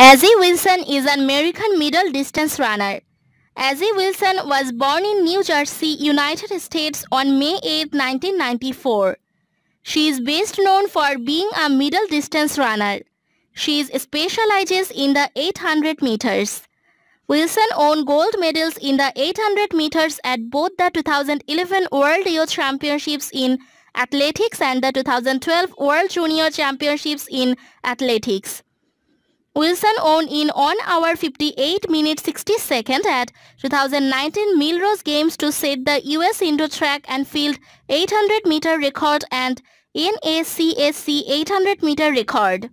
Azzy Wilson is an American middle distance runner. Azzy Wilson was born in New Jersey, United States on May 8, 1994. She is best known for being a middle distance runner. She specializes in the 800 meters. Wilson won gold medals in the 800 meters at both the 2011 World Youth Championships in Athletics and the 2012 World Junior Championships in Athletics. Wilson won in 1 hour 58 minutes 60 seconds at 2019 Milrose Games to set the US indoor track and field 800 meter record and NACSC 800 meter record.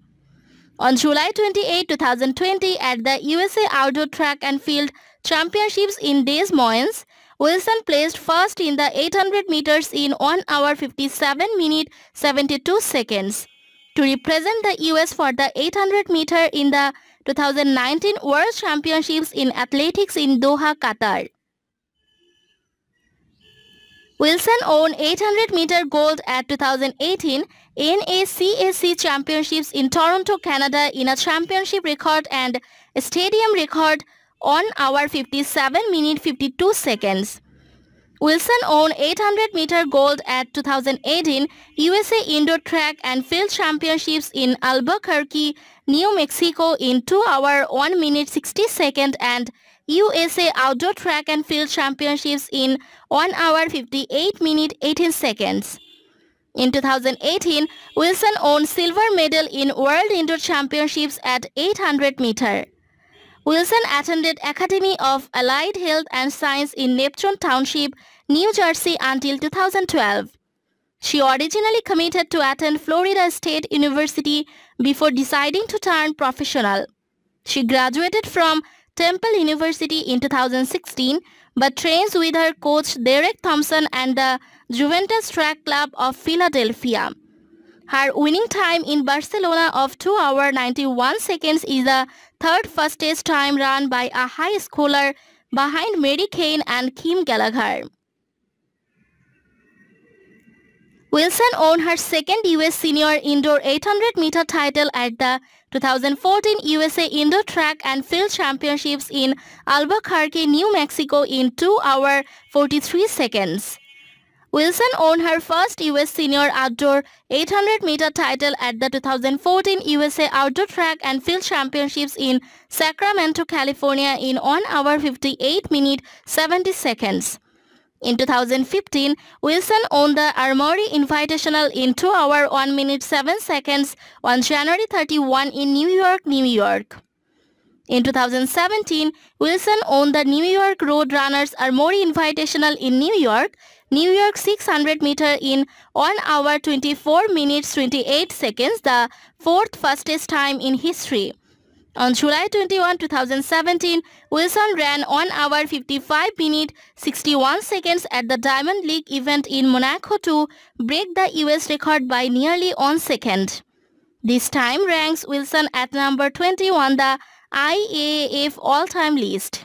On July 28, 2020 at the USA Outdoor Track and Field Championships in Des Moines, Wilson placed first in the 800 meters in 1 hour 57 minutes 72 seconds to represent the US for the 800 meter in the 2019 World Championships in Athletics in Doha, Qatar. Wilson won 800 meter gold at 2018 NACAC Championships in Toronto, Canada in a championship record and stadium record on hour 57 minute 52 seconds. Wilson won 800 meter gold at 2018 USA Indoor Track and Field Championships in Albuquerque, New Mexico in 2 hour 1 minute 60 second and USA Outdoor Track and Field Championships in 1 hour 58 minute 18 seconds. In 2018, Wilson won silver medal in World Indoor Championships at 800 meter. Wilson attended Academy of Allied Health and Science in Neptune Township, New Jersey until 2012. She originally committed to attend Florida State University before deciding to turn professional. She graduated from Temple University in 2016 but trains with her coach Derek Thompson and the Juventus Track Club of Philadelphia. Her winning time in Barcelona of 2 hour 91 seconds is the third fastest time run by a high schooler behind Mary Kane and Kim Gallagher. Wilson won her second U.S. Senior Indoor 800-meter title at the 2014 USA Indoor Track and Field Championships in Albuquerque, New Mexico in 2 hour 43 seconds. Wilson won her first U.S. Senior Outdoor 800 meter title at the 2014 USA Outdoor Track and Field Championships in Sacramento, California in 1 hour 58 minute 70 seconds. In 2015, Wilson won the Armory Invitational in 2 hour 1 minute 7 seconds on January 31 in New York, New York. In 2017, Wilson won the New York Road Runners Armory Invitational in New York New York 600 meter in 1 hour 24 minutes 28 seconds, the fourth fastest time in history. On July 21, 2017, Wilson ran 1 hour 55 minute 61 seconds at the Diamond League event in Monaco to break the US record by nearly 1 second. This time ranks Wilson at number 21 the IAAF all-time list.